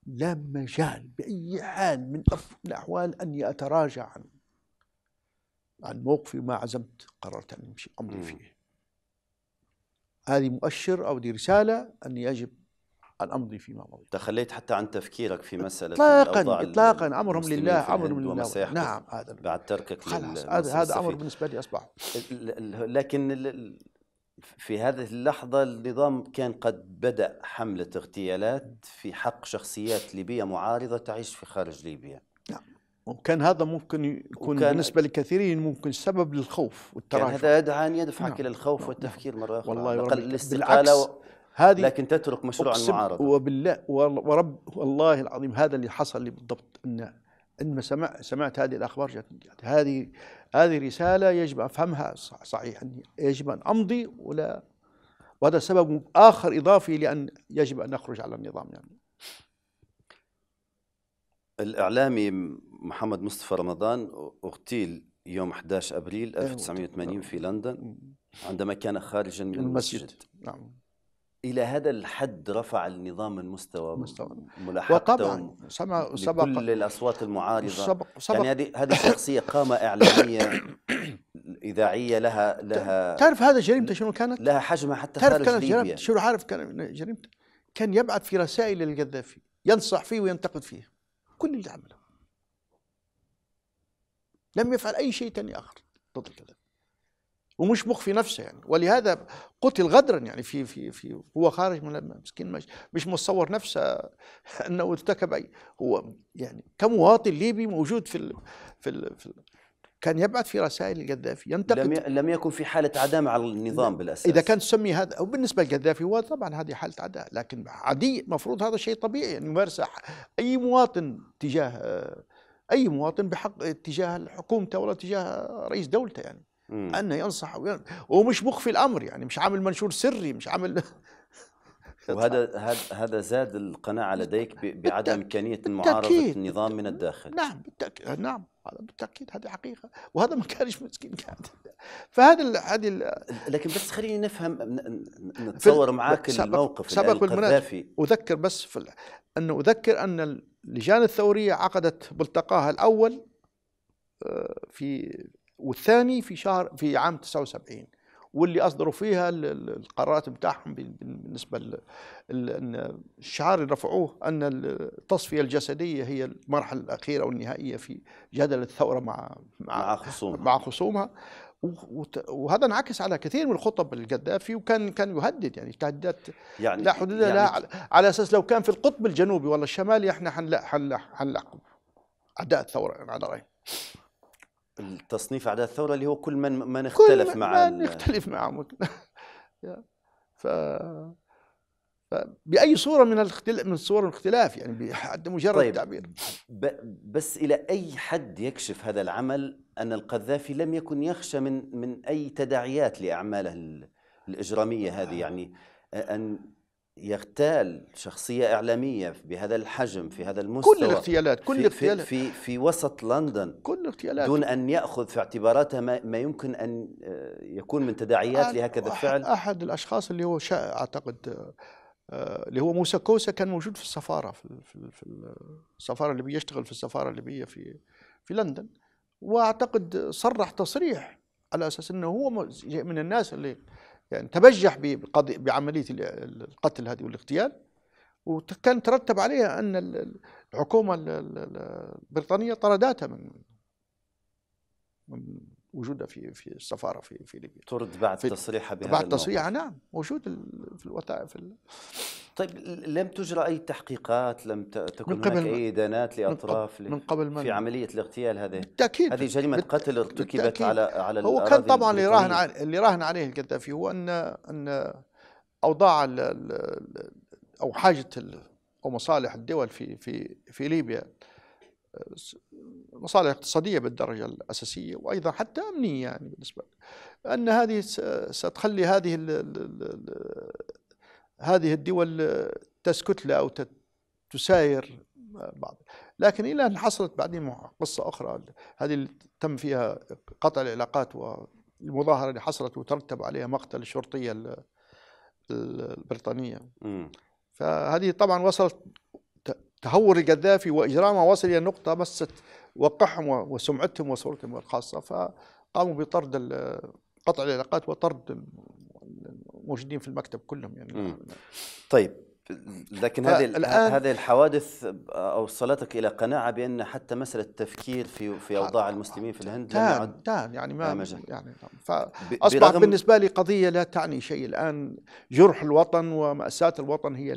لا مجال بأي حال من الأحوال أن أتراجع عن عن موقفي ما عزمت قررت أن أمشي أمضي فيه هذه مؤشر أو دي رسالة أني يجب أن أمضي فيما مضي تخليت حتى عن تفكيرك في مسألة إطلاقا إطلاقا أمرهم لله أمرهم لله نعم هذا بعد تركك خلاص هذا هذا أمر بالنسبة لي أصبح لكن في هذه اللحظة النظام كان قد بدأ حملة اغتيالات في حق شخصيات ليبية معارضة تعيش في خارج ليبيا نعم وكان هذا ممكن يكون بالنسبة لكثيرين ممكن سبب للخوف والتراجع كان هذا يدعى أن يدفعك نعم. إلى الخوف نعم. والتفكير مرة أخرى والله على الاستقالة و... هذه لكن تترك مشروع المعارضة وبالله ورب والله العظيم هذا اللي حصل لي بالضبط أن عندما سمع سمعت هذه الاخبار جاتني هذه هذه رساله يجب افهمها صحيح يجب ان امضي ولا وهذا سبب اخر اضافي لان يجب ان نخرج على النظام يعني الاعلامي محمد مصطفى رمضان اغتيل يوم 11 ابريل 1980 أيوة. في لندن عندما كان خارجا من المسجد, المسجد. نعم الى هذا الحد رفع النظام من مستوى مستوى ملاحقته وطبعا سمع سبق كل الاصوات المعارضه سبق سبق يعني هذه هذه شخصيه قامه اعلاميه اذاعيه لها لها تعرف هذا جريمته شنو كانت؟ لها حجمها حتى تعرف خارج كانت ليبيا جريمته شنو عارف كان جريمته؟ كان يبعث في رسائل للقذافي ينصح فيه وينتقد فيه كل اللي عمله لم يفعل اي شيء ثاني اخر ضد القذافي ومش مخفي نفسه يعني ولهذا قتل غدرا يعني في في في هو خارج من مسكين مش, مش متصور نفسه <laughs> انه ارتكب اي هو يعني كمواطن ليبي موجود في ال في, ال في الـ كان يبعث في رسائل القذافي ينتقد لم, لم يكن في حاله عداء مع النظام بالاساس اذا كان تسمي هذا او بالنسبه للقذافي هو طبعا هذه حاله عداء لكن عادي المفروض هذا شيء طبيعي يعني يمارسه اي مواطن تجاه اي مواطن بحق تجاه حكومته ولا تجاه رئيس دولته يعني أن ينصح وين... ومش مخفي الأمر يعني مش عامل منشور سري مش عامل <laughs> وهذا هذا زاد القناعة لديك بعدم إمكانية معارضة النظام من الداخل نعم بالتأكيد نعم هذا بالتأكيد هذه حقيقة وهذا ما كانش مسكين كان فهذا هذه لكن بس خليني نفهم نتصور معاك سبق الموقف سبق القذافي أذكر بس في أنه أذكر أن اللجان الثورية عقدت ملتقاها الأول آه، في والثاني في شهر في عام 79 واللي اصدروا فيها القرارات بتاعهم بالنسبه الشعار اللي رفعوه ان التصفيه الجسديه هي المرحله الاخيره والنهائيه في جدل الثوره مع مع خصومها مع خصومها وهذا انعكس على كثير من خطب القذافي وكان كان يهدد يعني تهديدات يعني لا حدود يعني لا على اساس لو كان في القطب الجنوبي ولا الشمالي احنا حنلاحق اعداء الثوره على رايي التصنيف اعداء الثوره اللي هو كل من من اختلف كل مع من يختلف معهم <laughs> ف باي صوره من الاختلاف من صور الاختلاف يعني بحد مجرد طيب تعبير ب... بس الى اي حد يكشف هذا العمل ان القذافي لم يكن يخشى من من اي تداعيات لاعماله الاجراميه هذه آه. يعني ان يغتال شخصية إعلامية بهذا الحجم في هذا المستوى كل الاغتيالات كل الاغتيالات في, في, في وسط لندن كل الاغتيالات دون أن يأخذ في اعتباراتها ما, ما يمكن أن آه، يكون من تداعيات لهكذا الفعل أحد الأشخاص اللي هو شاء أعتقد آه، آه، اللي هو موسى كوسا كان موجود في السفارة في, في السفارة الليبية يشتغل في السفارة الليبية في في لندن وأعتقد صرح تصريح على أساس أنه هو من الناس اللي يعني تبجح بعملية القتل هذه والاغتيال وكان ترتب عليها أن الحكومة البريطانية طرداتها من من وجوده في في السفاره في في ليبيا ترد بعد تصريحها بهذا بعد تصريحها نعم موجود في الوثائق طيب لم تجرى اي تحقيقات لم تكن من قبل هناك اي دانات لاطراف من قبل من في عمليه الاغتيال هذه بالتاكيد هذه جريمه قتل ارتكبت على على هو كان طبعا اللي راهن اللي راهن عليه القذافي هو ان ان اوضاع الـ او حاجه او مصالح الدول في في في ليبيا مصالح اقتصادية بالدرجة الأساسية وأيضا حتى أمنية يعني بالنسبة أن هذه ستخلي هذه هذه الدول تسكت لها أو تساير بعض لكن إلى أن حصلت بعدين قصة أخرى هذه اللي تم فيها قطع العلاقات والمظاهرة اللي حصلت وترتب عليها مقتل الشرطية البريطانية فهذه طبعا وصلت تهور القذافي واجرامه وصل الى نقطه مست وقعهم وسمعتهم وصورتهم الخاصه فقاموا بطرد قطع العلاقات وطرد الموجودين في المكتب كلهم يعني مم. طيب لكن هذه هذه الحوادث آه، اوصلتك الى قناعه بان حتى مساله التفكير في في اوضاع المسلمين في الهند تان تان يعني ما مجل. يعني فاصبح بالنسبه لي قضيه لا تعني شيء الان جرح الوطن وماساه الوطن هي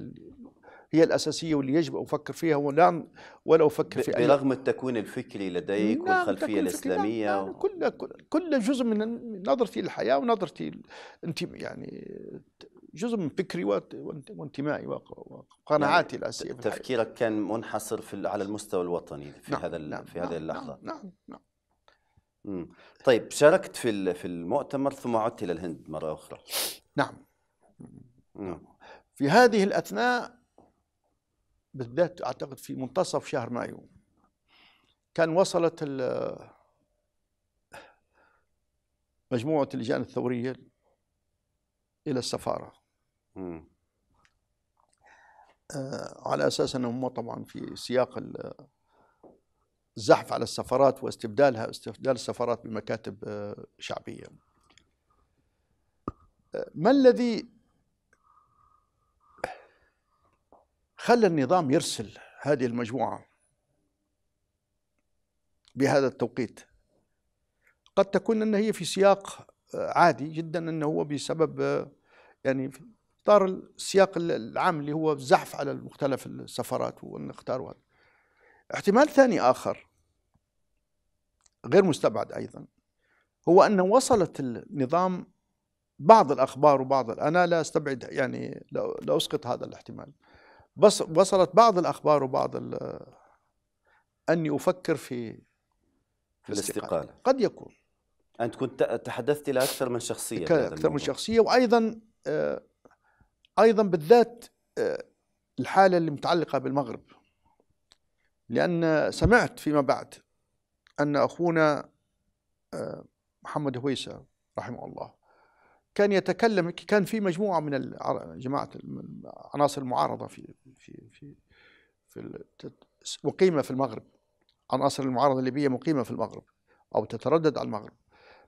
هي الأساسية واللي يجب أن أفكر فيها ولا نعم، ولا أفكر في برغم التكوين الفكري لديك نعم، والخلفية نعم، الإسلامية نعم نعم و... كل كل جزء من نظرتي للحياة ونظرتي انت يعني جزء من فكري وانتمائي وقناعاتي يعني الأساسية تفكيرك كان منحصر في على المستوى الوطني في نعم هذا نعم في هذه اللحظة نعم نعم, نعم. نعم طيب شاركت في في المؤتمر ثم عدت الى الهند مره اخرى نعم مم. في هذه الاثناء بالذات اعتقد في منتصف شهر مايو كان وصلت مجموعه اللجان الثوريه الى السفاره آه، على اساس انهم طبعا في سياق الزحف على السفارات واستبدالها استبدال السفارات بمكاتب آه، شعبيه آه، ما الذي خلى النظام يرسل هذه المجموعة بهذا التوقيت قد تكون أن هي في سياق عادي جدا أنه هو بسبب يعني طار السياق العام اللي هو الزحف على مختلف السفارات وأن وهذا احتمال ثاني آخر غير مستبعد أيضا هو أنه وصلت النظام بعض الأخبار وبعض أنا لا أستبعد يعني لا أسقط هذا الاحتمال بس وصلت بعض الأخبار وبعض أني أفكر في في الاستقالة قد يكون أنت كنت تحدثت إلى أكثر من شخصية أكثر من شخصية وأيضا آه، أيضا بالذات آه، الحالة اللي متعلقة بالمغرب لأن سمعت فيما بعد أن أخونا آه، محمد هويسة رحمه الله كان يتكلم كان في مجموعه من جماعه عناصر المعارضه في في في, في مقيمه في المغرب عناصر المعارضه الليبيه مقيمه في المغرب او تتردد على المغرب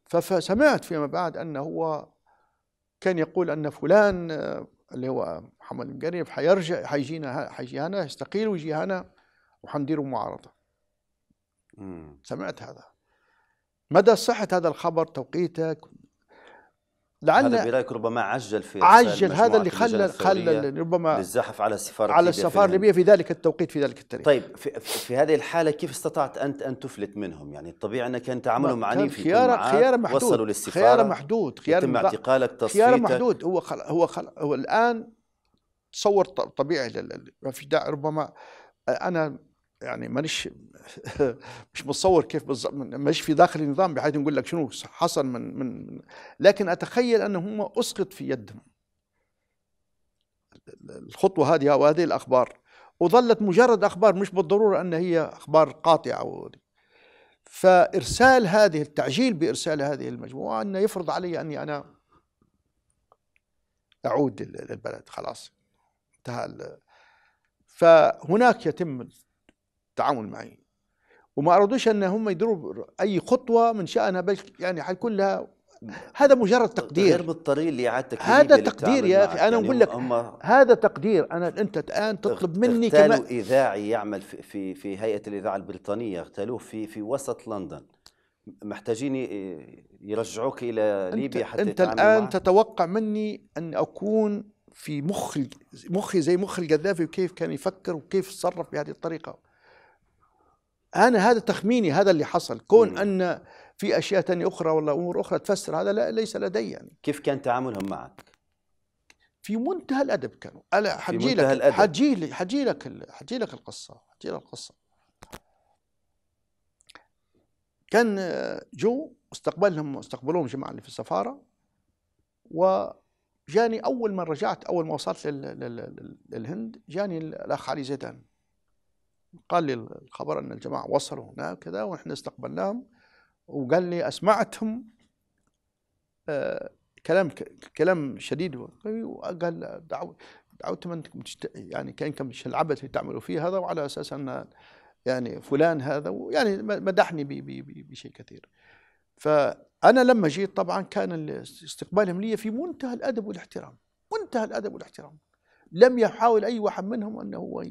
فسمعت فيما بعد ان هو كان يقول ان فلان آه، اللي هو محمد المقريب حيرجع حيجينا حيجي هنا يستقيل ويجي هنا وحنديروا معارضه سمعت هذا مدى صحة هذا الخبر توقيتك لعل هذا برايك ربما عجل في عجل هذا اللي خلى خلى ربما للزحف على السفاره على السفاره الليبيه في ذلك التوقيت في ذلك التاريخ طيب في, في هذه الحاله كيف استطعت انت ان تفلت منهم يعني الطبيعي انك كان تعاملهم عنيف في خيار خيار محدود وصلوا للسفاره خيار محدود خيار تم اعتقالك تصفيتك خيار محدود هو خل... هو خل... هو الان تصور طبيعي ما داعي ربما انا يعني مانيش <laughs> مش متصور كيف بالضبط مش في داخل النظام بحيث نقول لك شنو حصل من من لكن اتخيل ان هم اسقط في يدهم الخطوه هذه او هذه الاخبار وظلت مجرد اخبار مش بالضروره ان هي اخبار قاطعه وهذه. فارسال هذه التعجيل بارسال هذه المجموعه انه يفرض علي اني انا اعود للبلد خلاص انتهى فهناك يتم التعامل معي وما ارادوش ان هم يدروا اي خطوه من شانها بل يعني حيكون لها هذا مجرد تقدير غير بالطريق اللي اعادتك هذا تقدير يا اخي انا يعني اقول لك هذا تقدير انا انت الان تطلب مني كما اذاعي يعمل في في, في هيئه الاذاعه البريطانيه اغتالوه في في وسط لندن محتاجين يرجعوك الى ليبيا حتى انت الان معه؟ تتوقع مني ان اكون في مخ مخي زي مخ القذافي وكيف كان يفكر وكيف تصرف بهذه الطريقه انا هذا تخميني هذا اللي حصل كون مم. ان في اشياء ثانيه اخرى ولا امور اخرى تفسر هذا لا ليس لدي يعني كيف كان تعاملهم معك؟ في منتهى الادب كانوا انا حجي لك حجي حجي لك حجي لك القصه حجي لك القصه كان جو استقبلهم استقبلوهم جماعه اللي في السفاره وجاني اول ما رجعت اول ما وصلت للهند جاني الاخ علي زيدان قال لي الخبر ان الجماعه وصلوا هناك كذا واحنا استقبلناهم وقال لي اسمعتهم آه، كلام كلام شديد وقال دعوتهم انكم يعني كانكم العبث اللي تعملوا فيه هذا وعلى اساس ان يعني فلان هذا ويعني مدحني بشيء كثير فانا لما جيت طبعا كان استقبالهم لي في منتهى الادب والاحترام منتهى الادب والاحترام لم يحاول اي واحد منهم انه هو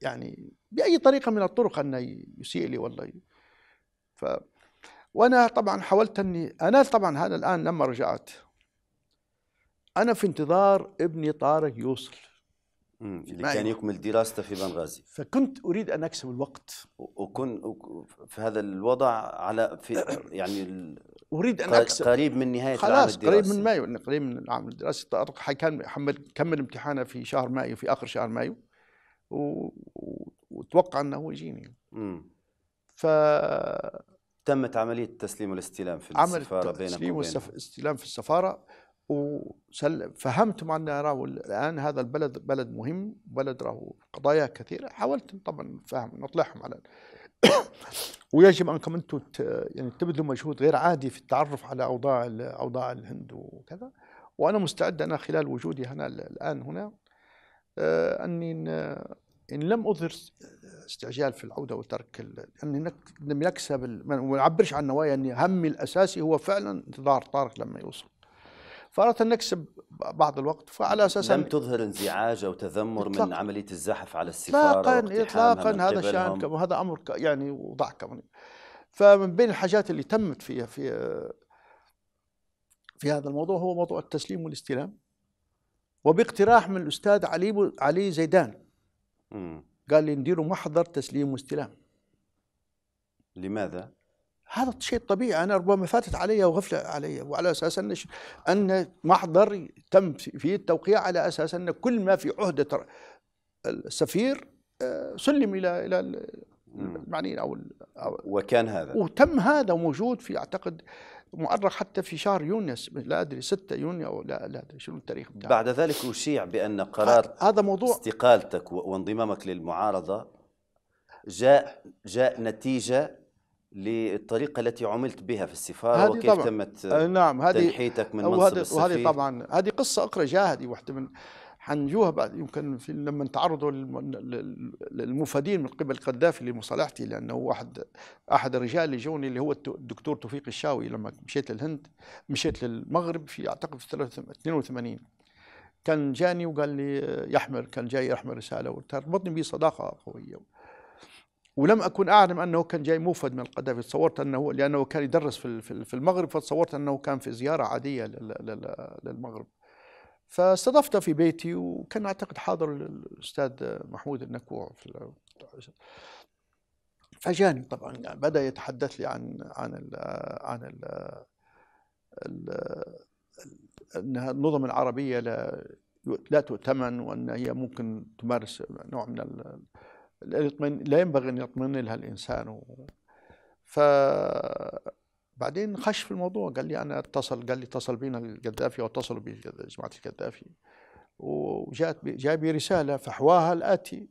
يعني باي طريقه من الطرق انه يسيء لي والله ف وانا طبعا حاولت اني انا طبعا هذا الان لما رجعت انا في انتظار ابني طارق يوصل اللي كان يكمل دراسته في بنغازي فكنت اريد ان اكسب الوقت وكن في هذا الوضع على في <coughs> يعني اريد ان اكسب قريب من نهايه خلاص العام الدراسي قريب من مايو قريب من العام الدراسي طارق كان كمل امتحانه في شهر مايو في اخر شهر مايو وتوقع انه يجيني امم ف تمت عمليه التسليم والاستلام في السفاره بينك تسليم والاستلام في السفاره وفهمت مع ان راهو الان هذا البلد بلد مهم بلد راهو قضايا كثيره حاولت طبعا فهم نطلعهم على <coughs> ويجب انكم انتم يعني تبذلوا مجهود غير عادي في التعرف على اوضاع اوضاع الهند وكذا وانا مستعد انا خلال وجودي هنا الان هنا آه، اني ان لم اظهر استعجال في العوده وترك لان يكسب ما نعبرش عن نوايا ان همي الاساسي هو فعلا انتظار طارق لما يوصل فاردت ان نكسب بعض الوقت فعلى اساس لم تظهر انزعاج او تذمر إطلاق. من عمليه الزحف على السفاره اطلاقا اطلاقا هذا شان وهذا امر يعني وضع كمان فمن بين الحاجات اللي تمت فيها في في هذا الموضوع هو موضوع التسليم والاستلام وباقتراح من الاستاذ علي علي زيدان قال لي نديروا محضر تسليم واستلام لماذا؟ هذا شيء طبيعي أنا ربما فاتت علي وغفلة علي وعلى أساس أن أن محضر تم فيه التوقيع على أساس أن كل ما في عهدة السفير آه، سلم إلى إلى المعنيين أو, وكان هذا وتم هذا موجود في أعتقد مؤرخ حتى في شهر يونس لا ادري 6 يونيو او لا لا ادري شنو التاريخ بتاعه بعد ذلك اشيع بان قرار هذا موضوع استقالتك وانضمامك للمعارضه جاء جاء نتيجه للطريقه التي عملت بها في السفاره وكيف طبعًا تمت نعم هذه تنحيتك من منصب السفير وهذه طبعا هذه قصه اخرى جاهدي واحده من حنجوها بعد يمكن في لما تعرضوا للمفادين من قبل قذافي لمصالحتي لانه واحد احد الرجال اللي جوني اللي هو الدكتور توفيق الشاوي لما مشيت للهند مشيت للمغرب في اعتقد في 82 كان جاني وقال لي يحمل كان جاي يحمل رساله وتربطني به صداقه قويه ولم اكن اعلم انه كان جاي موفد من القذافي تصورت انه لانه كان يدرس في المغرب فتصورت انه كان في زياره عاديه للمغرب فاستضفته في بيتي وكان اعتقد حاضر الاستاذ محمود النكوع في فجاني طبعا يعني بدا يتحدث لي عن عن الـ عن الـ انها النظم العربيه لا لا تؤتمن وان هي ممكن تمارس نوع من لا ينبغي ان يطمئن لها الانسان ف بعدين خش في الموضوع قال لي انا اتصل قال لي اتصل بينا القذافي واتصلوا اتصلوا بي جماعه القذافي وجاءت جاء بي رساله فحواها الاتي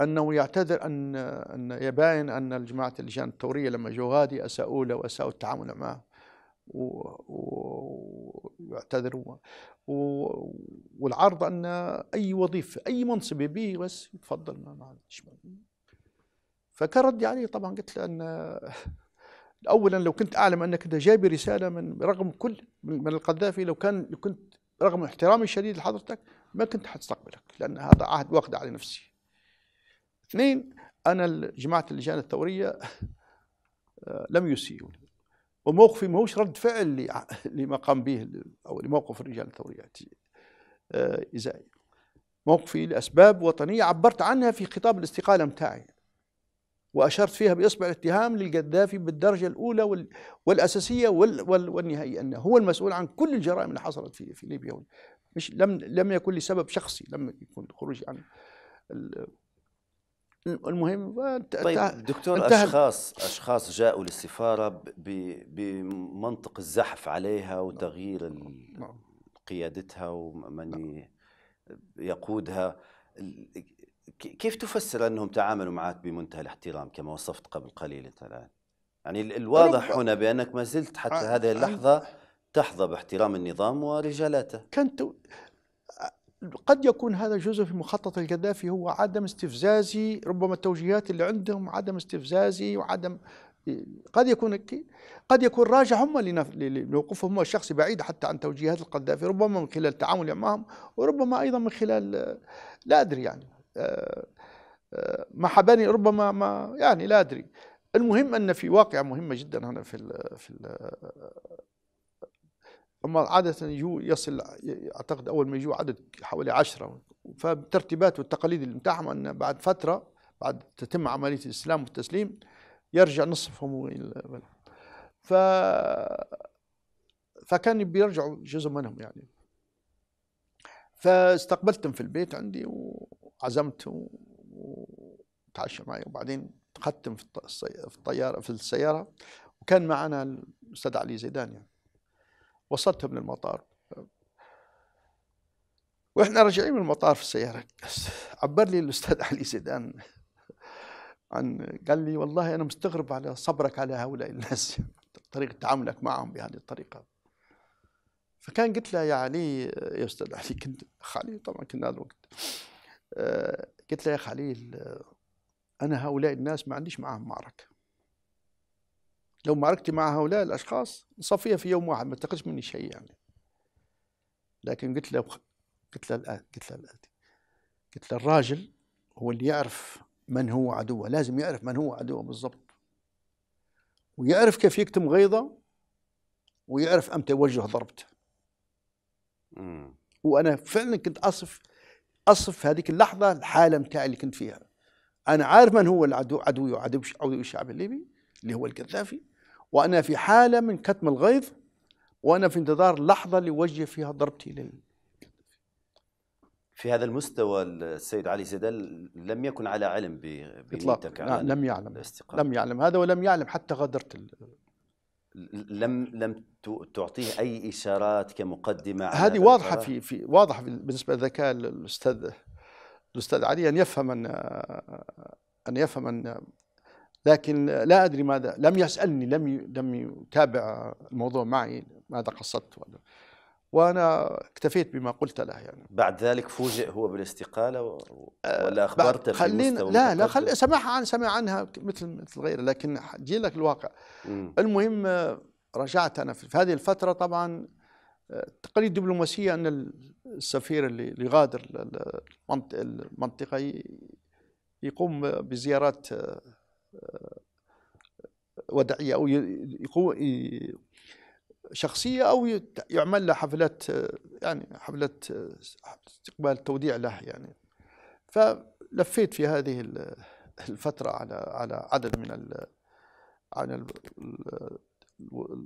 انه يعتذر ان ان يباين ان جماعه اللجان الثوريه لما جو غادي اساءوا له واساءوا التعامل معه ويعتذر و... و... والعرض ان اي وظيفه اي منصب يبيه بس يتفضل ما ما فكان ردي عليه طبعا قلت له ان اولا لو كنت اعلم انك انت جايب رساله من رغم كل من القذافي لو كان كنت رغم احترامي الشديد لحضرتك ما كنت حتستقبلك لان هذا عهد واخد على نفسي. اثنين انا جماعه اللجان الثوريه آه، لم يسيئوني وموقفي ما هوش رد فعل <laughs> لما قام به او لموقف الرجال الثوريات يعني، آه، ازائي. موقفي لاسباب وطنيه عبرت عنها في خطاب الاستقاله متاعي وأشرت فيها بإصبع الاتهام للقذافي بالدرجة الأولى والأساسية والنهائية أنه هو المسؤول عن كل الجرائم اللي حصلت في, في ليبيا مش لم لم يكن لسبب شخصي لم يكن خروجي عن المهم طيب دكتور اشخاص اشخاص جاءوا للسفاره بمنطق الزحف عليها وتغيير نعم. قيادتها ومن نعم. يقودها كيف تفسر انهم تعاملوا معك بمنتهى الاحترام كما وصفت قبل قليل انت الان؟ يعني الواضح هنا بانك ما زلت حتى أنا هذه اللحظه تحظى باحترام النظام ورجالاته. كنت قد يكون هذا جزء في مخطط القذافي هو عدم استفزازي ربما التوجيهات اللي عندهم عدم استفزازي وعدم قد يكون قد يكون راجع هم هو الشخصي بعيد حتى عن توجيهات القذافي ربما من خلال تعاملي معهم وربما ايضا من خلال لا ادري يعني آه، آه، ما حباني ربما ما يعني لا أدري المهم أن في واقعة مهمة جدا هنا في الـ في الـ أما عادة يجو يصل أعتقد أول ما يجوا عدد حوالي عشرة فبالترتيبات والتقاليد اللي متاعهم أن بعد فترة بعد تتم عملية الإسلام والتسليم يرجع نصفهم ف فكان بيرجعوا جزء منهم يعني فاستقبلتهم في البيت عندي و عزمت وتعشى معي وبعدين تختم في الطيارة في السيارة وكان معنا الأستاذ علي زيدان يعني وصلتهم من المطار واحنا راجعين من المطار في السيارة عبر لي الأستاذ علي زيدان عن قال لي والله أنا مستغرب على صبرك على هؤلاء الناس طريقة تعاملك معهم بهذه الطريقة فكان قلت له يا علي يا أستاذ علي كنت خالي طبعا كنا هذا الوقت آه، قلت له يا خليل آه، أنا هؤلاء الناس ما عنديش معاهم معركة لو معركتي مع هؤلاء الأشخاص نصفيها في يوم واحد ما تقلش مني شيء يعني لكن قلت له قلت له الآن قلت له الآن قلت له الراجل هو اللي يعرف من هو عدوه لازم يعرف من هو عدوه بالضبط ويعرف كيف يكتم غيظه ويعرف امتى يوجه ضربته وانا فعلا كنت اصف اصف في هذيك اللحظه الحاله متاعي اللي كنت فيها انا عارف من هو العدو عدوي وعدو عدو الشعب الليبي اللي هو القذافي وانا في حاله من كتم الغيظ وانا في انتظار لحظه اللي وجه فيها ضربتي لل في هذا المستوى السيد علي زيدان لم يكن على علم بنيتك نعم لم يعلم لم يعلم هذا ولم يعلم حتى غادرت لم لم تعطيه اي اشارات كمقدمه هذه واضحه في في واضحه بالنسبه للذكاء الاستاذ الاستاذ علي ان يفهم ان ان يفهم ان لكن لا ادري ماذا لم يسالني لم لم يتابع الموضوع معي ماذا قصدت وانا اكتفيت بما قلت له يعني بعد ذلك فوجئ هو بالاستقاله آه، ولا اخبرته خلينا لا لا خل سمع عن سمع عنها مثل مثل غيره لكن جي لك الواقع م. المهم آه، رجعت انا في هذه الفتره طبعا آه، تقاليد دبلوماسيه ان السفير اللي يغادر المنطقه يقوم بزيارات وداعيه او يقوم شخصية أو يعمل له حفلات يعني حفلات استقبال توديع له يعني فلفيت في هذه الفترة على على عدد من عن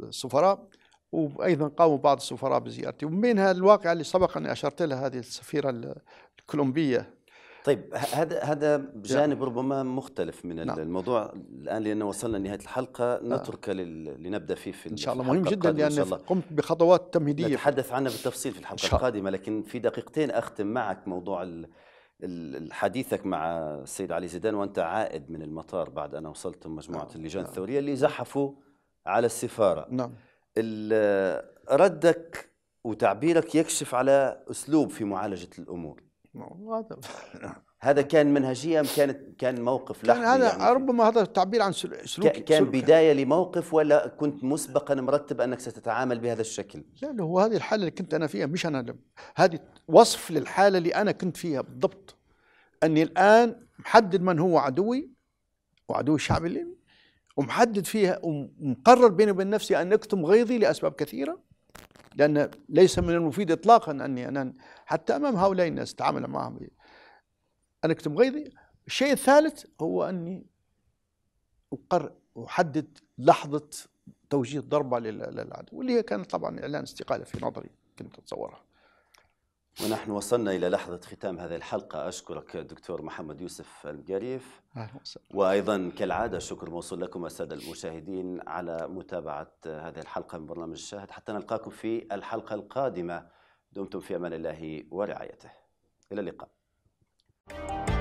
السفراء وايضا قاموا بعض السفراء بزيارتي ومن هذا الواقع اللي سبق اني اشرت لها هذه السفيره الكولومبيه طيب هذا هذا جانب ربما مختلف من نعم. الموضوع الان لان وصلنا لنهايه الحلقه آه. نترك آه. لنبدا فيه في ان يعني شاء الله مهم جدا لان قمت بخطوات تمهيديه نتحدث عنها بالتفصيل في الحلقه القادمه لكن في دقيقتين اختم معك موضوع حديثك مع السيد علي زيدان وانت عائد من المطار بعد ان وصلتم مجموعه آه. اللجان آه. الثوريه اللي زحفوا على السفاره نعم ردك وتعبيرك يكشف على اسلوب في معالجه الامور <laughs> هذا كان منهجيه ام كانت كان موقف لحظي كان هذا يعني ربما هذا تعبير عن سلوك كان سلوك بدايه لموقف ولا كنت مسبقا مرتب انك ستتعامل بهذا الشكل لا لا هو هذه الحاله اللي كنت انا فيها مش انا هذه وصف للحاله اللي انا كنت فيها بالضبط اني الان محدد من هو عدوي وعدو الشعب الليبي ومحدد فيها ومقرر بيني وبين نفسي ان اكتم غيظي لاسباب كثيره لأن ليس من المفيد إطلاقا أني أنا حتى أمام هؤلاء الناس أتعامل معهم أنا أكتم غيظي الشيء الثالث هو أني أقر أحدد لحظة توجيه ضربة للعدو واللي هي كانت طبعا إعلان استقالة في نظري كنت أتصورها ونحن وصلنا إلى لحظة ختام هذه الحلقة أشكرك دكتور محمد يوسف المقاريف وأيضا كالعادة شكر موصول لكم السادة المشاهدين على متابعة هذه الحلقة من برنامج الشاهد حتى نلقاكم في الحلقة القادمة دمتم في أمان الله ورعايته إلى اللقاء thank you